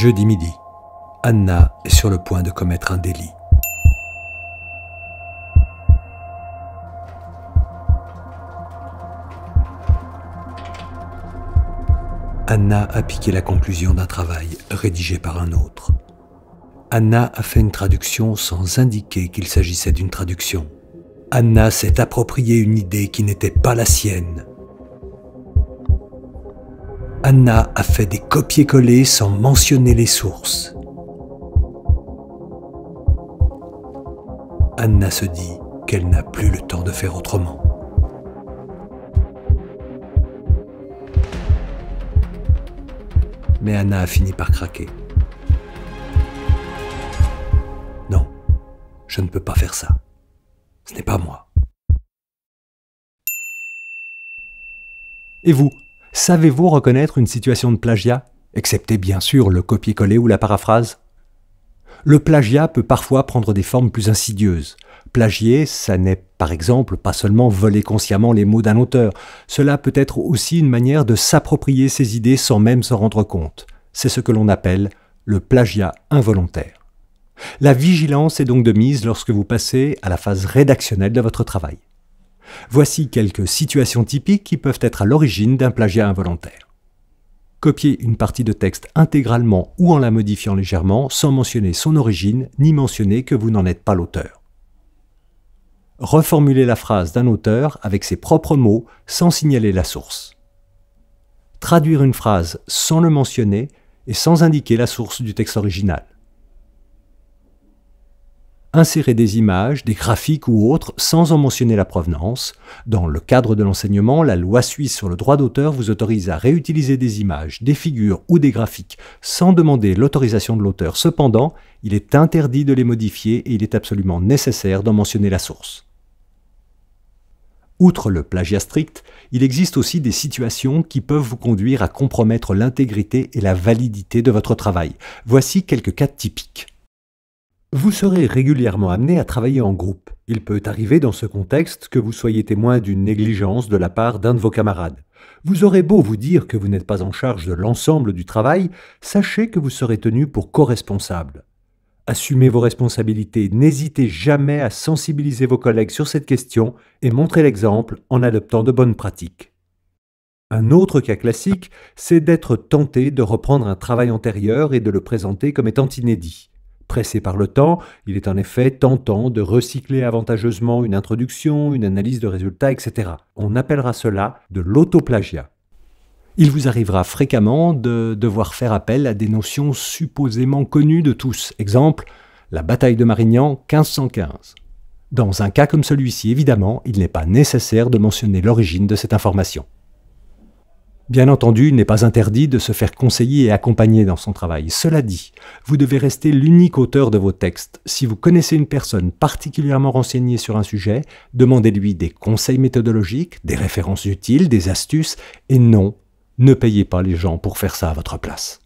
Jeudi midi, Anna est sur le point de commettre un délit. Anna a piqué la conclusion d'un travail rédigé par un autre. Anna a fait une traduction sans indiquer qu'il s'agissait d'une traduction. Anna s'est approprié une idée qui n'était pas la sienne. Anna a fait des copier-coller sans mentionner les sources. Anna se dit qu'elle n'a plus le temps de faire autrement. Mais Anna a fini par craquer. Non, je ne peux pas faire ça. Ce n'est pas moi. Et vous Savez-vous reconnaître une situation de plagiat, excepté bien sûr le copier-coller ou la paraphrase Le plagiat peut parfois prendre des formes plus insidieuses. Plagier, ça n'est par exemple pas seulement voler consciemment les mots d'un auteur, cela peut être aussi une manière de s'approprier ses idées sans même s'en rendre compte. C'est ce que l'on appelle le plagiat involontaire. La vigilance est donc de mise lorsque vous passez à la phase rédactionnelle de votre travail. Voici quelques situations typiques qui peuvent être à l'origine d'un plagiat involontaire. Copier une partie de texte intégralement ou en la modifiant légèrement sans mentionner son origine ni mentionner que vous n'en êtes pas l'auteur. Reformuler la phrase d'un auteur avec ses propres mots sans signaler la source. Traduire une phrase sans le mentionner et sans indiquer la source du texte original insérer des images, des graphiques ou autres sans en mentionner la provenance. Dans le cadre de l'enseignement, la loi suisse sur le droit d'auteur vous autorise à réutiliser des images, des figures ou des graphiques sans demander l'autorisation de l'auteur. Cependant, il est interdit de les modifier et il est absolument nécessaire d'en mentionner la source. Outre le plagiat strict, il existe aussi des situations qui peuvent vous conduire à compromettre l'intégrité et la validité de votre travail. Voici quelques cas typiques. Vous serez régulièrement amené à travailler en groupe. Il peut arriver dans ce contexte que vous soyez témoin d'une négligence de la part d'un de vos camarades. Vous aurez beau vous dire que vous n'êtes pas en charge de l'ensemble du travail, sachez que vous serez tenu pour co-responsable. Assumez vos responsabilités, n'hésitez jamais à sensibiliser vos collègues sur cette question et montrez l'exemple en adoptant de bonnes pratiques. Un autre cas classique, c'est d'être tenté de reprendre un travail antérieur et de le présenter comme étant inédit. Pressé par le temps, il est en effet tentant de recycler avantageusement une introduction, une analyse de résultats, etc. On appellera cela de l'autoplagia. Il vous arrivera fréquemment de devoir faire appel à des notions supposément connues de tous. Exemple, la bataille de Marignan 1515. Dans un cas comme celui-ci, évidemment, il n'est pas nécessaire de mentionner l'origine de cette information. Bien entendu, il n'est pas interdit de se faire conseiller et accompagner dans son travail. Cela dit, vous devez rester l'unique auteur de vos textes. Si vous connaissez une personne particulièrement renseignée sur un sujet, demandez-lui des conseils méthodologiques, des références utiles, des astuces, et non, ne payez pas les gens pour faire ça à votre place.